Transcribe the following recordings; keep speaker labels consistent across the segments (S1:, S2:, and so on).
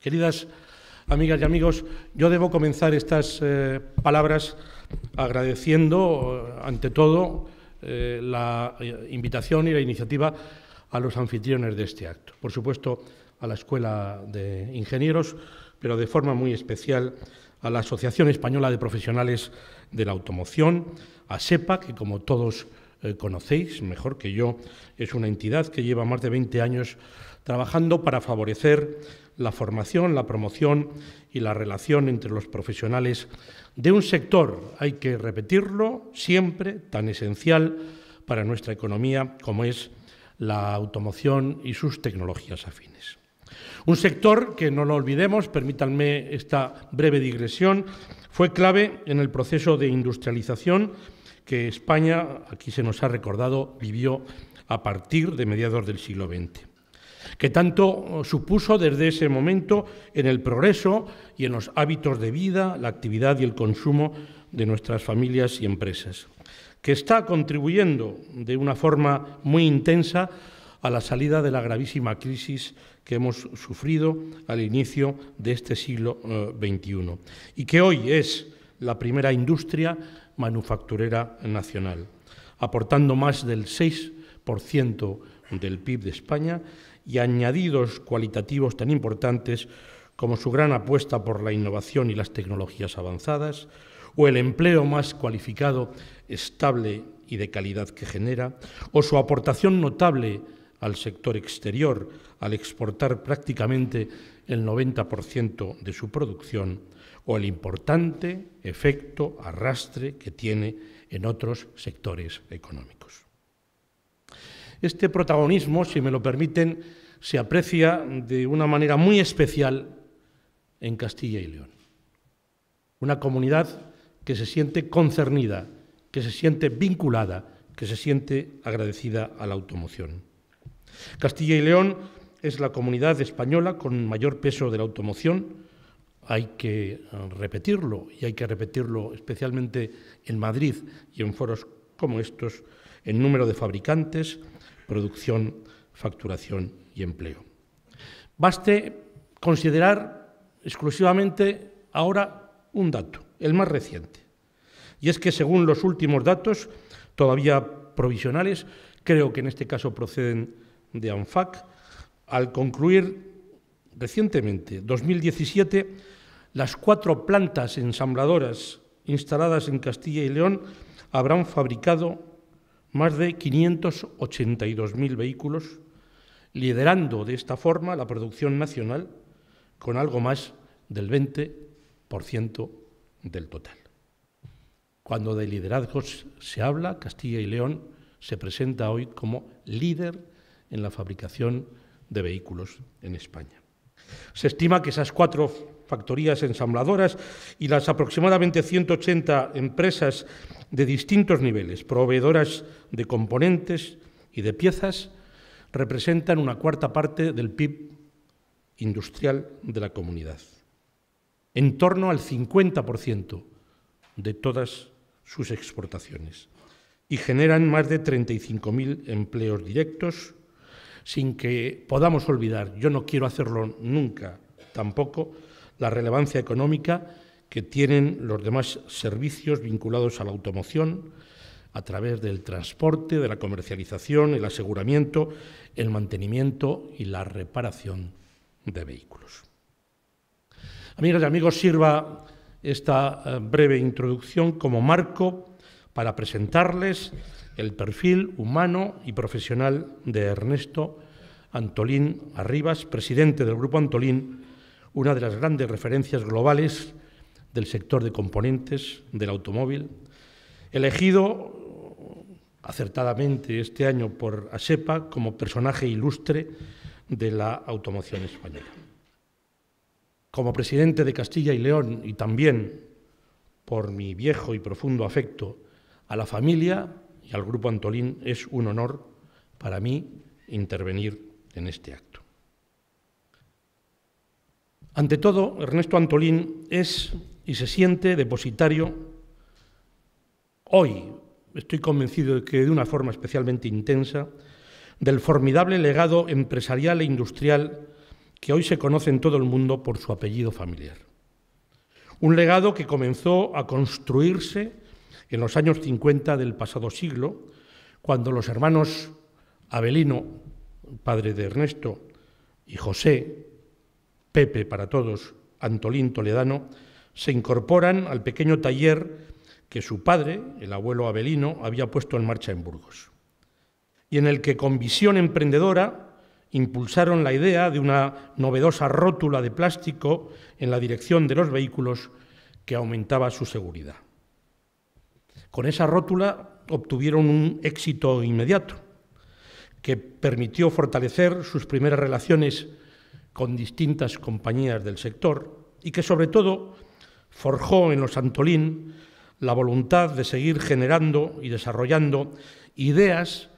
S1: Queridas amigas y amigos, yo debo comenzar estas eh, palabras agradeciendo, eh, ante todo, eh, la invitación y la iniciativa a los anfitriones de este acto. Por supuesto, a la Escuela de Ingenieros, pero de forma muy especial a la Asociación Española de Profesionales de la Automoción, a SEPA, que como todos conocéis mejor que yo, es una entidad que lleva más de 20 años trabajando para favorecer la formación, la promoción y la relación entre los profesionales de un sector, hay que repetirlo, siempre tan esencial para nuestra economía como es la automoción y sus tecnologías afines. Un sector que, no lo olvidemos, permítanme esta breve digresión, fue clave en el proceso de industrialización que España, aquí se nos ha recordado, vivió a partir de mediados del siglo XX que tanto eh, supuso desde ese momento en el progreso y en los hábitos de vida, la actividad y el consumo de nuestras familias y empresas, que está contribuyendo de una forma muy intensa a la salida de la gravísima crisis que hemos sufrido al inicio de este siglo XXI eh, y que hoy es la primera industria manufacturera nacional, aportando más del 6% del PIB de España y añadidos cualitativos tan importantes como su gran apuesta por la innovación y las tecnologías avanzadas, o el empleo más cualificado, estable y de calidad que genera, o su aportación notable al sector exterior al exportar prácticamente el 90% de su producción, o el importante efecto arrastre que tiene en otros sectores económicos. Este protagonismo, si me lo permiten, se aprecia de una manera muy especial en Castilla y León. Una comunidad que se siente concernida, que se siente vinculada, que se siente agradecida a la automoción. Castilla y León es la comunidad española con mayor peso de la automoción. Hay que eh, repetirlo y hay que repetirlo especialmente en Madrid y en foros como estos, en número de fabricantes, producción facturación y empleo. Baste considerar exclusivamente ahora un dato, el más reciente. Y es que según los últimos datos, todavía provisionales, creo que en este caso proceden de ANFAC, al concluir recientemente, 2017, las cuatro plantas ensambladoras instaladas en Castilla y León habrán fabricado más de 582.000 vehículos, liderando de esta forma la producción nacional con algo más del 20% del total. Cuando de liderazgos se habla, Castilla y León se presenta hoy como líder en la fabricación de vehículos en España. Se estima que esas cuatro factorías ensambladoras y las aproximadamente 180 empresas de distintos niveles, proveedoras de componentes y de piezas, representan una cuarta parte del PIB industrial de la comunidad, en torno al 50% de todas sus exportaciones, y generan más de 35.000 empleos directos, sin que podamos olvidar, yo no quiero hacerlo nunca tampoco, la relevancia económica que tienen los demás servicios vinculados a la automoción a través del transporte, de la comercialización, el aseguramiento, el mantenimiento y la reparación de vehículos. Amigas y amigos, sirva esta eh, breve introducción como marco para presentarles el perfil humano y profesional de Ernesto Antolín Arribas, presidente del Grupo Antolín, una de las grandes referencias globales del sector de componentes del automóvil, elegido acertadamente este año por ASEPA como personaje ilustre de la automoción española. Como presidente de Castilla y León y también por mi viejo y profundo afecto a la familia y al Grupo Antolín, es un honor para mí intervenir en este acto. Ante todo, Ernesto Antolín es y se siente depositario hoy, estoy convencido de que de una forma especialmente intensa, del formidable legado empresarial e industrial que hoy se conoce en todo el mundo por su apellido familiar. Un legado que comenzó a construirse en los años 50 del pasado siglo, cuando los hermanos Abelino, padre de Ernesto, y José, Pepe para todos, Antolín Toledano, se incorporan al pequeño taller que su padre, el abuelo Abelino, había puesto en marcha en Burgos, y en el que con visión emprendedora impulsaron la idea de una novedosa rótula de plástico en la dirección de los vehículos que aumentaba su seguridad. Con esa rótula obtuvieron un éxito inmediato que permitió fortalecer sus primeras relaciones con distintas compañías del sector y que sobre todo forjó en los Antolín la voluntad de seguir generando y desarrollando ideas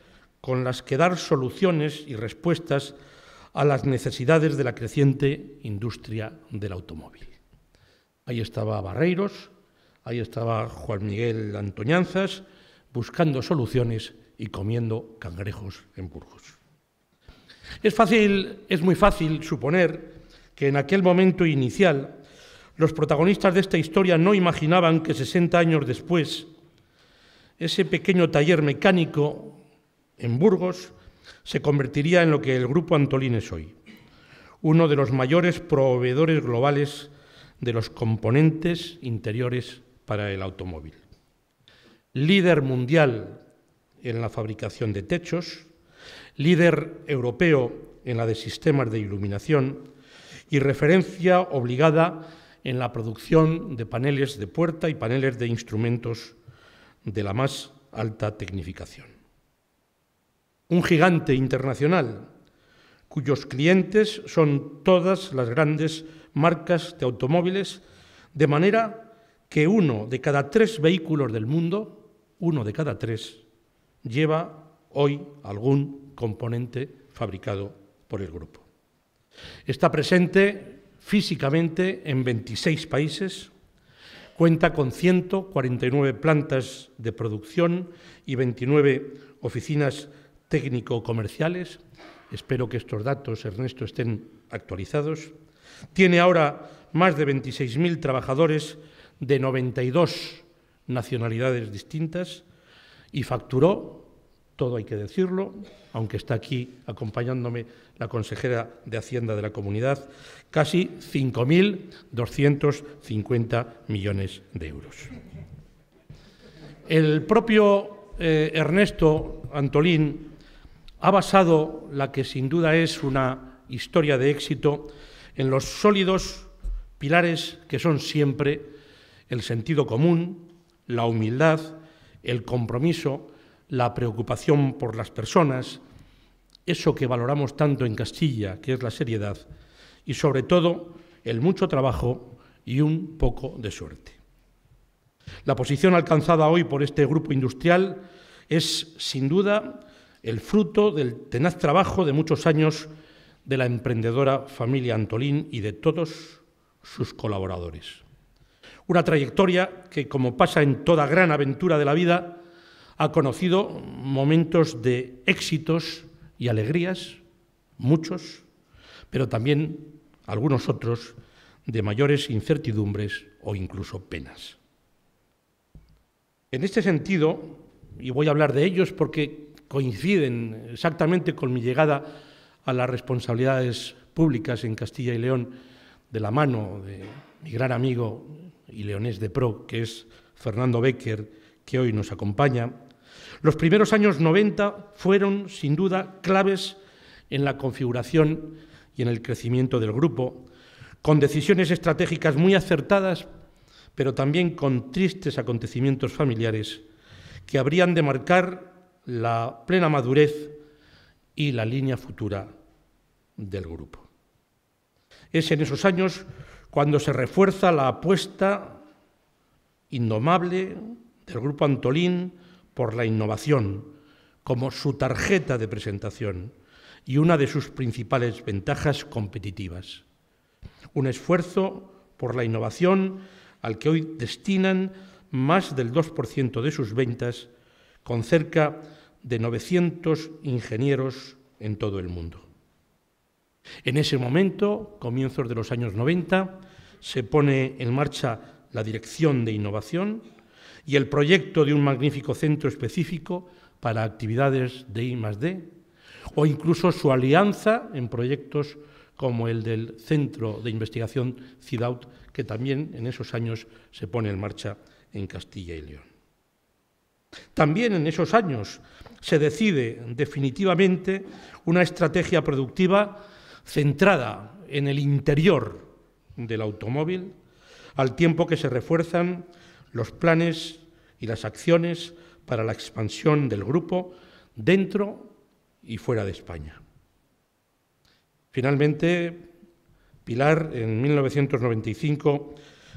S1: con las que dar soluciones y respuestas a las necesidades de la creciente industria del automóvil. Ahí estaba Barreiros, ahí estaba Juan Miguel Antoñanzas, buscando soluciones y comiendo cangrejos en Burgos. Es fácil, es muy fácil suponer que en aquel momento inicial los protagonistas de esta historia no imaginaban que 60 años después, ese pequeño taller mecánico en Burgos se convertiría en lo que el Grupo Antolín es hoy, uno de los mayores proveedores globales de los componentes interiores para el automóvil. Líder mundial en la fabricación de techos, líder europeo en la de sistemas de iluminación y referencia obligada en la producción de paneles de puerta y paneles de instrumentos de la más alta tecnificación. Un gigante internacional cuyos clientes son todas las grandes marcas de automóviles, de manera que uno de cada tres vehículos del mundo, uno de cada tres, lleva hoy algún componente fabricado por el grupo. Está presente físicamente en 26 países, cuenta con 149 plantas de producción y 29 oficinas técnico-comerciales. Espero que estos datos, Ernesto, estén actualizados. Tiene ahora más de 26.000 trabajadores de 92 nacionalidades distintas y facturó todo hay que decirlo, aunque está aquí acompañándome la consejera de Hacienda de la Comunidad, casi 5.250 millones de euros. El propio eh, Ernesto Antolín ha basado la que sin duda es una historia de éxito en los sólidos pilares que son siempre el sentido común, la humildad, el compromiso, la preocupación por las personas, eso que valoramos tanto en Castilla, que es la seriedad, y sobre todo el mucho trabajo y un poco de suerte. La posición alcanzada hoy por este grupo industrial es, sin duda, el fruto del tenaz trabajo de muchos años de la emprendedora familia Antolín y de todos sus colaboradores. Una trayectoria que, como pasa en toda gran aventura de la vida, ha conocido momentos de éxitos y alegrías, muchos, pero también algunos otros de mayores incertidumbres o incluso penas. En este sentido, y voy a hablar de ellos porque coinciden exactamente con mi llegada a las responsabilidades públicas en Castilla y León de la mano de mi gran amigo y leonés de pro, que es Fernando Becker, que hoy nos acompaña, los primeros años 90 fueron, sin duda, claves en la configuración y en el crecimiento del grupo, con decisiones estratégicas muy acertadas, pero también con tristes acontecimientos familiares que habrían de marcar la plena madurez y la línea futura del grupo. Es en esos años cuando se refuerza la apuesta indomable del Grupo Antolín por la innovación como su tarjeta de presentación y una de sus principales ventajas competitivas. Un esfuerzo por la innovación al que hoy destinan más del 2% de sus ventas con cerca de 900 ingenieros en todo el mundo. En ese momento, comienzos de los años 90, se pone en marcha la Dirección de Innovación, y el proyecto de un magnífico centro específico para actividades de I +D, o incluso su alianza en proyectos como el del Centro de Investigación CIDAUT, que también en esos años se pone en marcha en Castilla y León. También en esos años se decide definitivamente una estrategia productiva centrada en el interior del automóvil, al tiempo que se refuerzan los planes y las acciones para la expansión del grupo dentro y fuera de España. Finalmente, Pilar, en 1995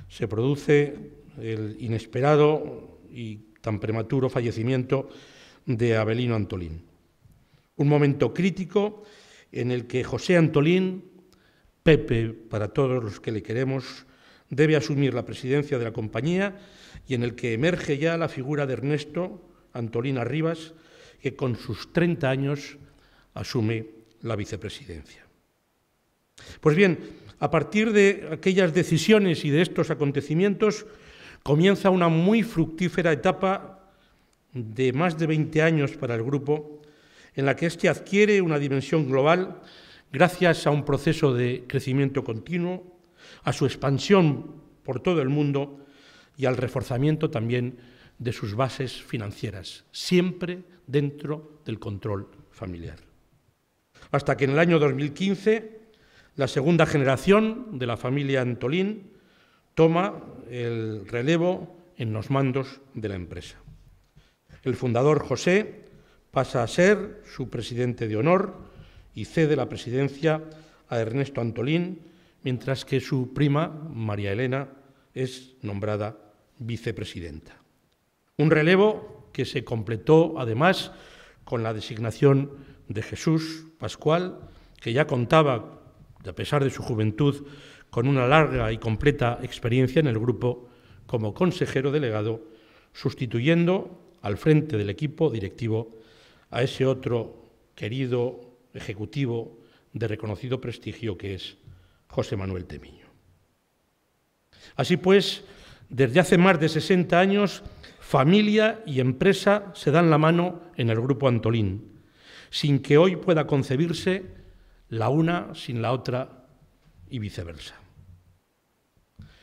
S1: se produce el inesperado y tan prematuro fallecimiento de Abelino Antolín. Un momento crítico en el que José Antolín, Pepe para todos los que le queremos, debe asumir la presidencia de la compañía y en el que emerge ya la figura de Ernesto Antolina Rivas, que con sus 30 años asume la vicepresidencia. Pues bien, a partir de aquellas decisiones y de estos acontecimientos, comienza una muy fructífera etapa de más de 20 años para el grupo, en la que éste adquiere una dimensión global gracias a un proceso de crecimiento continuo, a su expansión por todo el mundo y al reforzamiento también de sus bases financieras, siempre dentro del control familiar. Hasta que en el año 2015 la segunda generación de la familia Antolín toma el relevo en los mandos de la empresa. El fundador José pasa a ser su presidente de honor y cede la presidencia a Ernesto Antolín, mientras que su prima, María Elena, es nombrada vicepresidenta. Un relevo que se completó además con la designación de Jesús Pascual, que ya contaba, a pesar de su juventud, con una larga y completa experiencia en el grupo como consejero delegado, sustituyendo al frente del equipo directivo a ese otro querido ejecutivo de reconocido prestigio que es José Manuel Temiño. Así pues, desde hace más de 60 años, familia y empresa se dan la mano en el Grupo Antolín, sin que hoy pueda concebirse la una sin la otra y viceversa.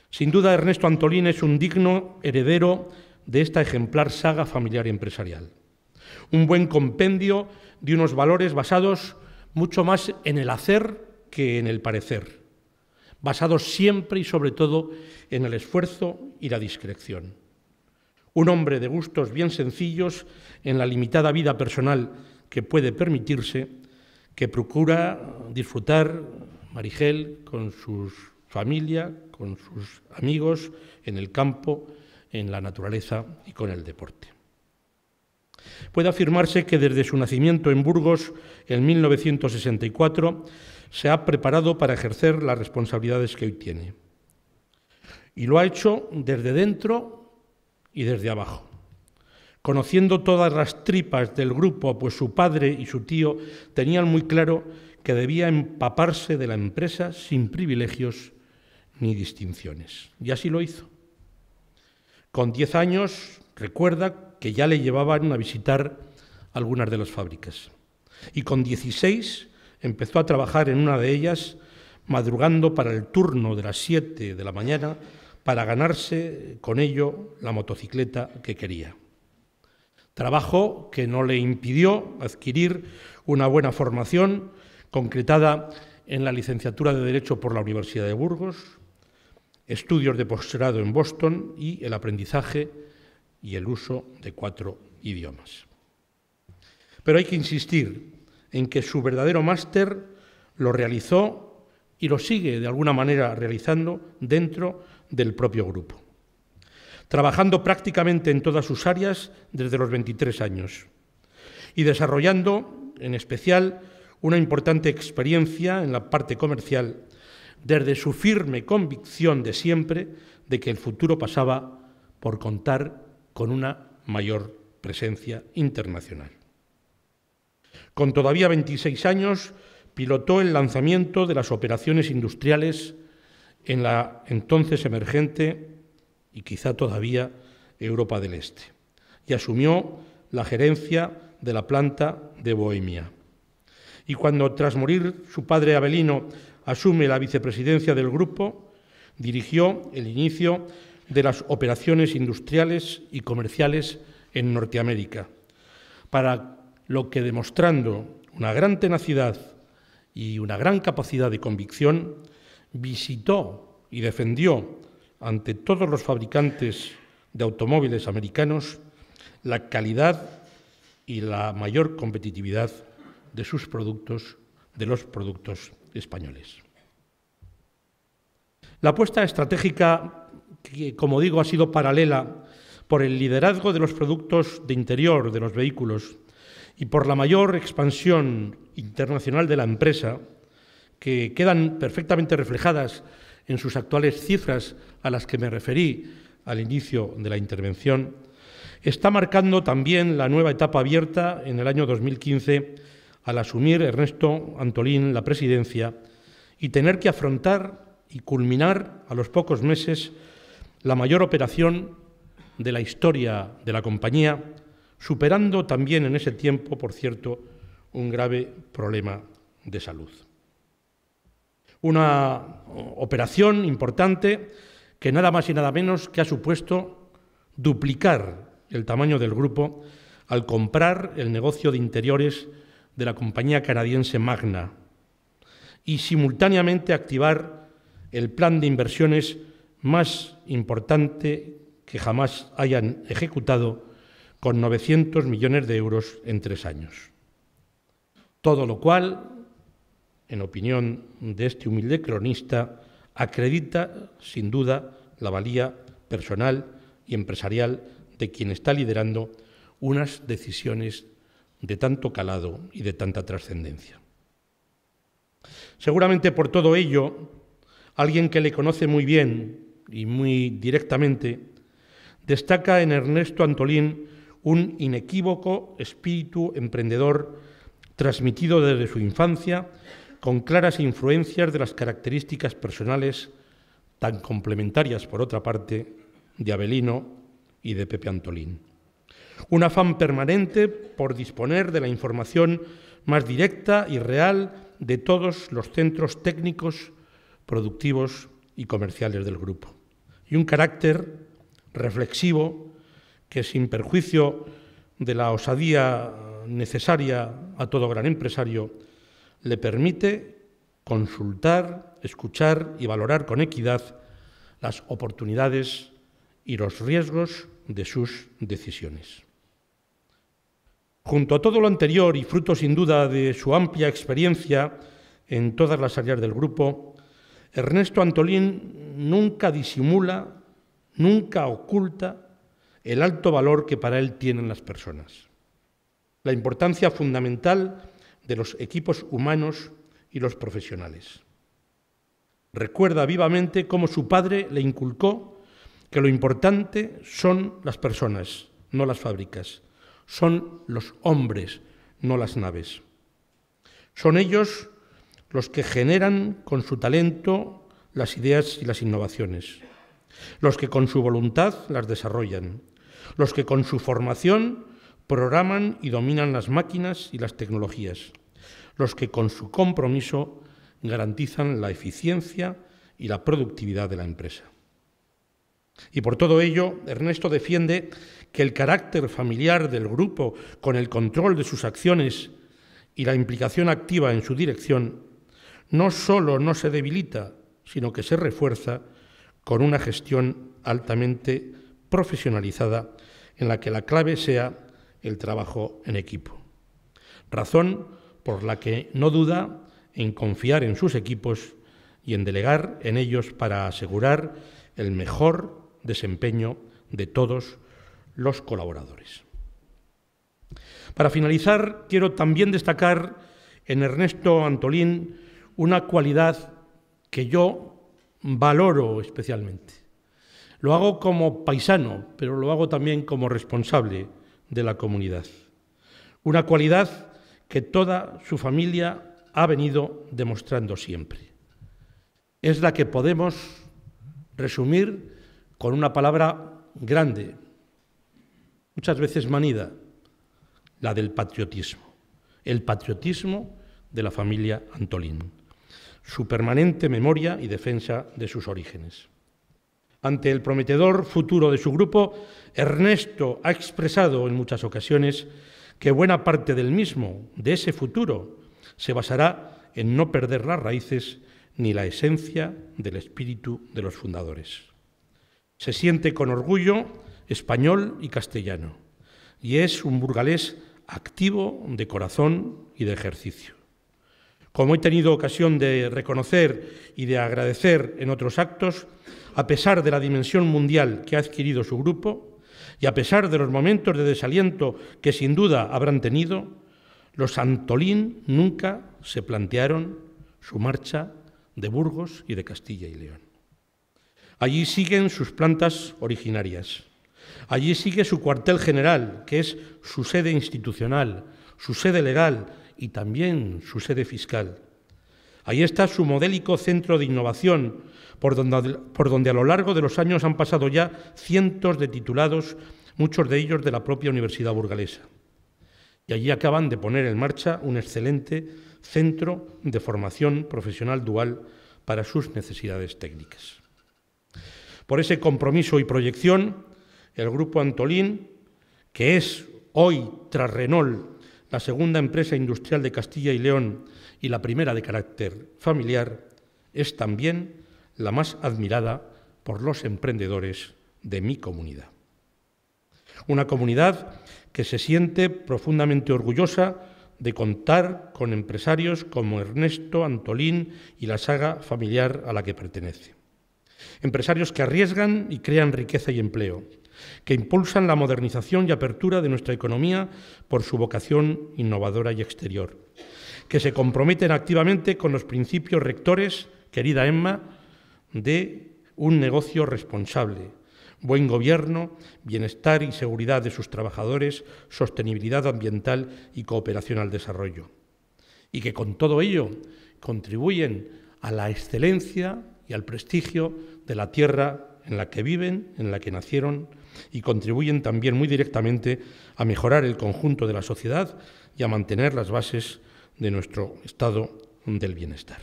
S1: Sin duda, Ernesto Antolín es un digno heredero de esta ejemplar saga familiar y empresarial. Un buen compendio de unos valores basados mucho más en el hacer que en el parecer ...basado siempre y sobre todo en el esfuerzo y la discreción. Un hombre de gustos bien sencillos en la limitada vida personal que puede permitirse, que procura disfrutar, Marigel, con su familia, con sus amigos, en el campo, en la naturaleza y con el deporte. Puede afirmarse que desde su nacimiento en Burgos en 1964 se ha preparado para ejercer las responsabilidades que hoy tiene. Y lo ha hecho desde dentro y desde abajo, conociendo todas las tripas del grupo, pues su padre y su tío tenían muy claro que debía empaparse de la empresa sin privilegios ni distinciones. Y así lo hizo. Con 10 años, recuerda que ya le llevaban a visitar algunas de las fábricas. Y con 16 empezó a trabajar en una de ellas, madrugando para el turno de las 7 de la mañana, para ganarse con ello la motocicleta que quería. Trabajo que no le impidió adquirir una buena formación, concretada en la licenciatura de Derecho por la Universidad de Burgos, estudios de posgrado en Boston y el aprendizaje y el uso de cuatro idiomas. Pero hay que insistir en que su verdadero máster lo realizó y lo sigue de alguna manera realizando dentro del propio grupo, trabajando prácticamente en todas sus áreas desde los 23 años y desarrollando en especial una importante experiencia en la parte comercial desde su firme convicción de siempre de que el futuro pasaba por contar con una mayor presencia internacional. Con todavía 26 años, pilotó el lanzamiento de las operaciones industriales en la entonces emergente y quizá todavía Europa del Este, y asumió la gerencia de la planta de Bohemia. Y cuando, tras morir su padre Abelino, asume la vicepresidencia del grupo, dirigió el inicio de las operaciones industriales y comerciales en Norteamérica, para lo que demostrando una gran tenacidad y una gran capacidad de convicción, visitó y defendió ante todos los fabricantes de automóviles americanos la calidad y la mayor competitividad de sus productos, de los productos españoles. La apuesta estratégica, que como digo ha sido paralela por el liderazgo de los productos de interior de los vehículos y por la mayor expansión internacional de la empresa, que quedan perfectamente reflejadas en sus actuales cifras a las que me referí al inicio de la intervención, está marcando también la nueva etapa abierta en el año 2015 al asumir Ernesto Antolín la presidencia y tener que afrontar y culminar a los pocos meses la mayor operación de la historia de la compañía superando también en ese tiempo, por cierto, un grave problema de salud. Una operación importante que nada más y nada menos que ha supuesto duplicar el tamaño del grupo al comprar el negocio de interiores de la compañía canadiense Magna y simultáneamente activar el plan de inversiones más importante que jamás hayan ejecutado con 900 millones de euros en tres años. Todo lo cual, en opinión de este humilde cronista, acredita sin duda la valía personal y empresarial de quien está liderando unas decisiones de tanto calado y de tanta trascendencia. Seguramente por todo ello, alguien que le conoce muy bien y muy directamente, destaca en Ernesto Antolín un inequívoco espíritu emprendedor transmitido desde su infancia con claras influencias de las características personales tan complementarias, por otra parte, de Abelino y de Pepe Antolín. Un afán permanente por disponer de la información más directa y real de todos los centros técnicos, productivos y comerciales del grupo. Y un carácter reflexivo que sin perjuicio de la osadía necesaria a todo gran empresario, le permite consultar, escuchar y valorar con equidad las oportunidades y los riesgos de sus decisiones. Junto a todo lo anterior y fruto sin duda de su amplia experiencia en todas las áreas del grupo, Ernesto Antolín nunca disimula, nunca oculta el alto valor que para él tienen las personas, la importancia fundamental de los equipos humanos y los profesionales. Recuerda vivamente cómo su padre le inculcó que lo importante son las personas, no las fábricas, son los hombres, no las naves. Son ellos los que generan con su talento las ideas y las innovaciones, los que con su voluntad las desarrollan, los que con su formación programan y dominan las máquinas y las tecnologías, los que con su compromiso garantizan la eficiencia y la productividad de la empresa. Y por todo ello, Ernesto defiende que el carácter familiar del grupo con el control de sus acciones y la implicación activa en su dirección no solo no se debilita, sino que se refuerza con una gestión altamente profesionalizada en la que la clave sea el trabajo en equipo. Razón por la que no duda en confiar en sus equipos y en delegar en ellos para asegurar el mejor desempeño de todos los colaboradores. Para finalizar, quiero también destacar en Ernesto Antolín una cualidad que yo valoro especialmente, lo hago como paisano, pero lo hago también como responsable de la comunidad. Una cualidad que toda su familia ha venido demostrando siempre. Es la que podemos resumir con una palabra grande, muchas veces manida, la del patriotismo, el patriotismo de la familia Antolín, su permanente memoria y defensa de sus orígenes. Ante el prometedor futuro de su grupo, Ernesto ha expresado en muchas ocasiones que buena parte del mismo, de ese futuro, se basará en no perder las raíces ni la esencia del espíritu de los fundadores. Se siente con orgullo español y castellano y es un burgalés activo de corazón y de ejercicio. Como he tenido ocasión de reconocer y de agradecer en otros actos, a pesar de la dimensión mundial que ha adquirido su grupo y a pesar de los momentos de desaliento que sin duda habrán tenido, los Antolín nunca se plantearon su marcha de Burgos y de Castilla y León. Allí siguen sus plantas originarias. Allí sigue su cuartel general, que es su sede institucional, su sede legal, y también su sede fiscal. Ahí está su modélico centro de innovación, por donde, por donde, a lo largo de los años han pasado ya cientos de titulados, muchos de ellos de la propia Universidad Burgalesa. Y allí acaban de poner en marcha un excelente centro de formación profesional dual para sus necesidades técnicas. Por ese compromiso y proyección, el Grupo Antolín, que es hoy, tras Renol la segunda empresa industrial de Castilla y León y la primera de carácter familiar, es también la más admirada por los emprendedores de mi comunidad. Una comunidad que se siente profundamente orgullosa de contar con empresarios como Ernesto, Antolín y la saga familiar a la que pertenece. Empresarios que arriesgan y crean riqueza y empleo que impulsan la modernización y apertura de nuestra economía por su vocación innovadora y exterior, que se comprometen activamente con los principios rectores, querida Emma, de un negocio responsable, buen gobierno, bienestar y seguridad de sus trabajadores, sostenibilidad ambiental y cooperación al desarrollo. Y que con todo ello contribuyen a la excelencia y al prestigio de la tierra en la que viven, en la que nacieron y contribuyen también muy directamente a mejorar el conjunto de la sociedad y a mantener las bases de nuestro estado del bienestar.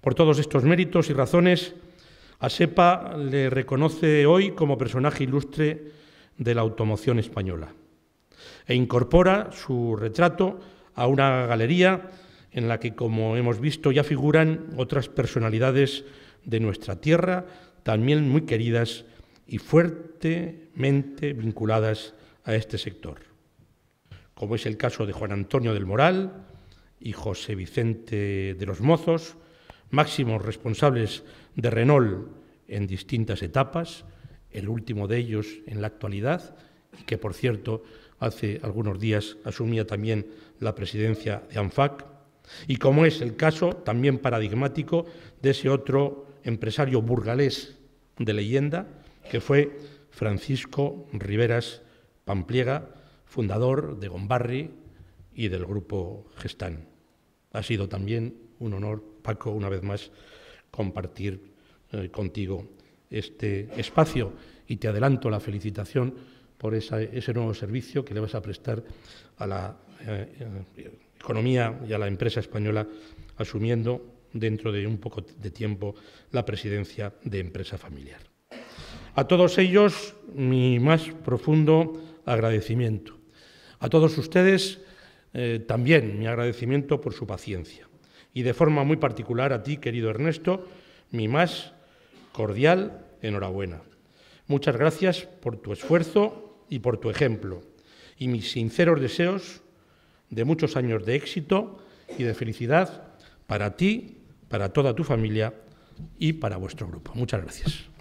S1: Por todos estos méritos y razones, a SEPA le reconoce hoy como personaje ilustre de la automoción española e incorpora su retrato a una galería en la que, como hemos visto, ya figuran otras personalidades de nuestra tierra, también muy queridas y fuertemente vinculadas a este sector, como es el caso de Juan Antonio del Moral y José Vicente de los Mozos, máximos responsables de Renault en distintas etapas, el último de ellos en la actualidad, y que por cierto hace algunos días asumía también la presidencia de ANFAC, y como es el caso también paradigmático de ese otro empresario burgalés de leyenda, que fue Francisco Riveras Pampliega, fundador de Gombarri y del grupo Gestán. Ha sido también un honor, Paco, una vez más, compartir eh, contigo este espacio y te adelanto la felicitación por ese nuevo servicio que le vas a prestar a la eh, eh, economía y a la empresa española asumiendo dentro de un poco de tiempo la presidencia de empresa familiar. A todos ellos mi más profundo agradecimiento. A todos ustedes eh, también mi agradecimiento por su paciencia. Y de forma muy particular a ti, querido Ernesto, mi más cordial enhorabuena. Muchas gracias por tu esfuerzo y por tu ejemplo. Y mis sinceros deseos de muchos años de éxito y de felicidad para ti para toda tu familia y para vuestro grupo. Muchas gracias.